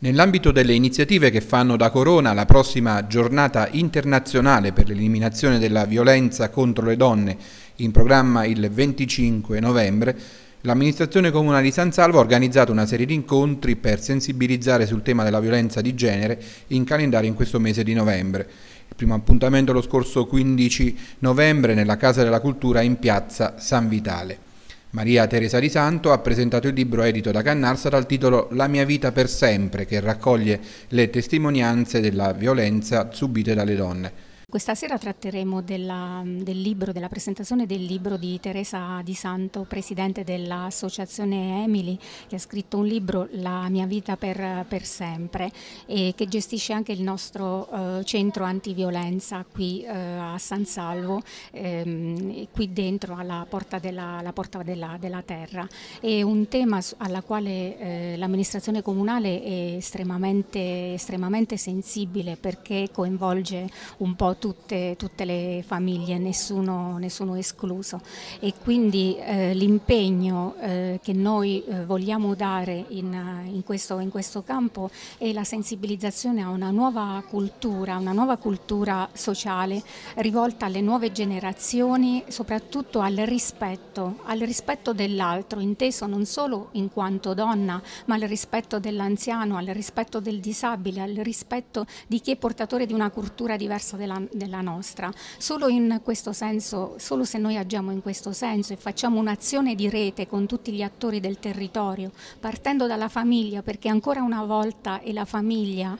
Nell'ambito delle iniziative che fanno da corona la prossima giornata internazionale per l'eliminazione della violenza contro le donne, in programma il 25 novembre, l'amministrazione comunale di San Salvo ha organizzato una serie di incontri per sensibilizzare sul tema della violenza di genere in calendario in questo mese di novembre. Il primo appuntamento lo scorso 15 novembre nella Casa della Cultura in piazza San Vitale. Maria Teresa di Santo ha presentato il libro edito da Cannarsa dal titolo La mia vita per sempre, che raccoglie le testimonianze della violenza subite dalle donne. Questa sera tratteremo della, del libro, della presentazione del libro di Teresa Di Santo, presidente dell'associazione Emily, che ha scritto un libro, La mia vita per, per sempre, e che gestisce anche il nostro eh, centro antiviolenza qui eh, a San Salvo, ehm, qui dentro alla porta della, porta della, della terra. È un tema alla quale eh, l'amministrazione comunale è estremamente, estremamente sensibile perché coinvolge un po' tutte, tutte le famiglie, nessuno, nessuno, escluso e quindi eh, l'impegno eh, che noi eh, vogliamo dare in, in, questo, in, questo, campo è la sensibilizzazione a una nuova cultura, una nuova cultura sociale rivolta alle nuove generazioni, soprattutto al rispetto, al rispetto dell'altro, inteso non solo in quanto donna, ma al rispetto dell'anziano, al rispetto del disabile, al rispetto di chi è portatore di una cultura diversa dalla, della nostra. Solo in questo senso, solo se noi agiamo in questo senso e facciamo un'azione di rete con tutti gli attori del territorio, partendo dalla famiglia, perché ancora una volta è la famiglia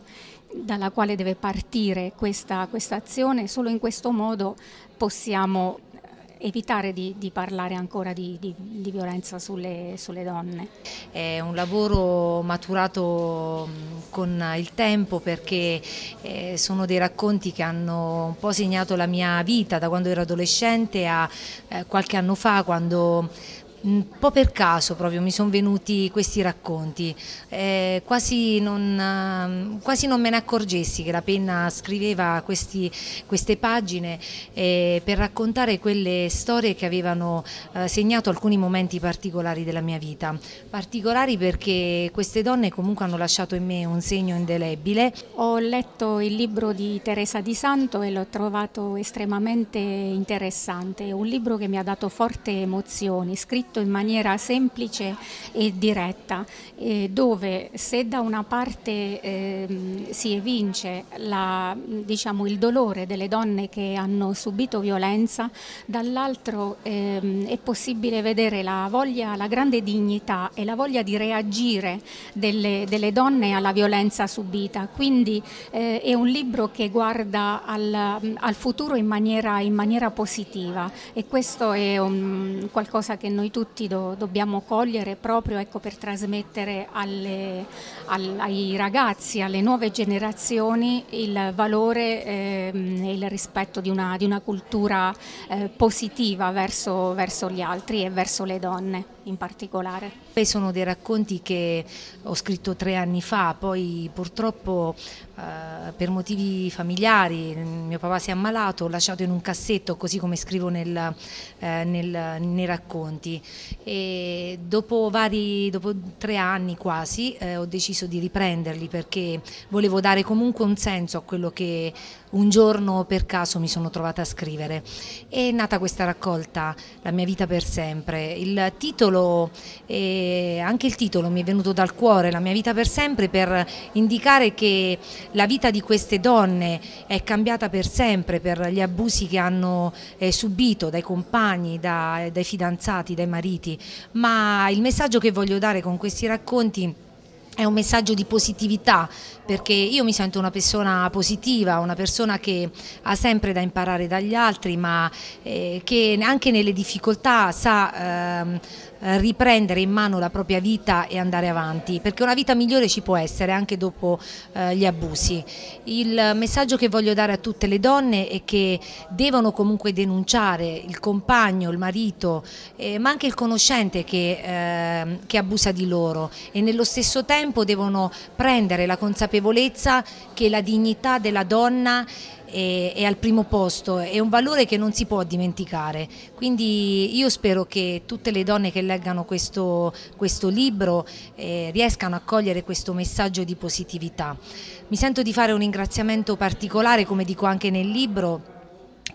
dalla quale deve partire questa, questa azione, solo in questo modo possiamo evitare di, di parlare ancora di, di, di violenza sulle, sulle, donne. È un lavoro maturato mm, con il tempo perché eh, sono dei racconti che hanno un po' segnato la mia vita da quando ero adolescente a eh, qualche anno fa quando un po' per caso proprio mi sono venuti questi racconti, eh, quasi, non, ehm, quasi, non, me ne accorgessi che la penna scriveva questi, queste pagine eh, per raccontare quelle storie che avevano eh, segnato alcuni momenti particolari della mia vita, particolari perché queste donne comunque hanno lasciato in me un segno indelebile. Ho letto il libro di Teresa Di Santo e l'ho trovato estremamente interessante, è un libro che mi ha dato forte emozioni, scritto scritto in maniera semplice e diretta, eh, dove se da una parte eh, si evince la, diciamo, il dolore delle donne che hanno subito violenza, dall'altro eh, è possibile vedere la voglia, la grande dignità e la voglia di reagire delle, delle donne alla violenza subita. Quindi eh, è un libro che guarda al, al futuro in maniera, in maniera positiva e questo è un, qualcosa che noi tutti tutti do, dobbiamo cogliere proprio ecco, per trasmettere alle, al, ai ragazzi, alle nuove generazioni il valore ehm, e eh, il rispetto di una, di una cultura eh, positiva verso, verso gli altri e verso le donne in particolare. Beh, sono dei racconti che ho scritto tre anni fa, poi purtroppo eh, per motivi familiari mio papà si è ammalato, ho lasciato in un cassetto così come scrivo nel, eh, nel, nei racconti e dopo, vari, dopo tre anni quasi eh, ho deciso di riprenderli perché volevo dare comunque un senso a quello che un giorno per caso mi sono trovata a scrivere. È nata questa raccolta, La mia vita per sempre. Il titolo, eh, anche il titolo mi è venuto dal cuore, La mia vita per sempre, per indicare che la vita di queste donne è cambiata per sempre per gli abusi che hanno eh, subito dai compagni, da, dai fidanzati, dai mariti mariti, ma il messaggio che voglio dare con questi racconti è un messaggio di positività perché io mi sento una persona positiva, una persona che ha sempre da imparare dagli altri ma eh, che anche nelle difficoltà sa ehm, riprendere in mano la propria vita e andare avanti perché una vita migliore ci può essere anche dopo eh, gli abusi. Il messaggio che voglio dare a tutte le donne è che devono comunque denunciare il compagno, il marito eh, ma anche il conoscente che, ehm, che abusa di loro e nello stesso tempo tempo devono prendere la consapevolezza che la dignità della donna è, eh, è, al primo posto, è un valore che non si può dimenticare. Quindi io spero che tutte le donne che leggano questo, questo libro eh, riescano a cogliere questo messaggio di positività. Mi sento di fare un ringraziamento particolare, come dico anche nel libro,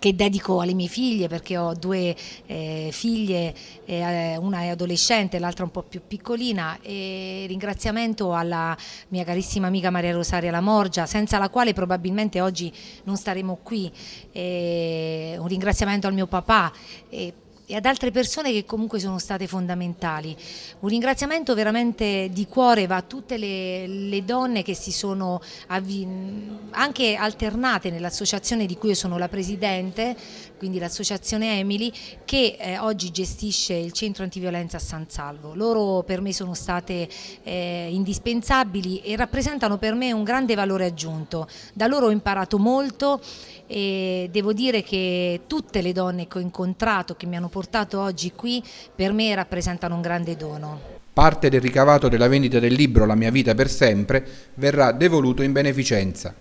che dedico alle mie figlie perché ho due eh, figlie, eh, una è adolescente, l'altra un po' più piccolina e ringraziamento alla mia carissima amica Maria Rosaria Lamorgia senza la quale probabilmente oggi non staremo qui, e eh, un ringraziamento al mio papà e e ad altre persone che comunque sono state fondamentali. Un ringraziamento veramente di cuore va a tutte le, le donne che si sono anche alternate nell'associazione di cui io sono la presidente, quindi l'associazione Emily, che eh, oggi gestisce il centro antiviolenza a San Salvo. Loro per me sono state eh, indispensabili e rappresentano per me un grande valore aggiunto. Da loro ho imparato molto e devo dire che tutte le donne che ho incontrato, che mi hanno portato oggi qui per me rappresentano un grande dono. Parte del ricavato della vendita del libro La mia vita per sempre verrà devoluto in beneficenza.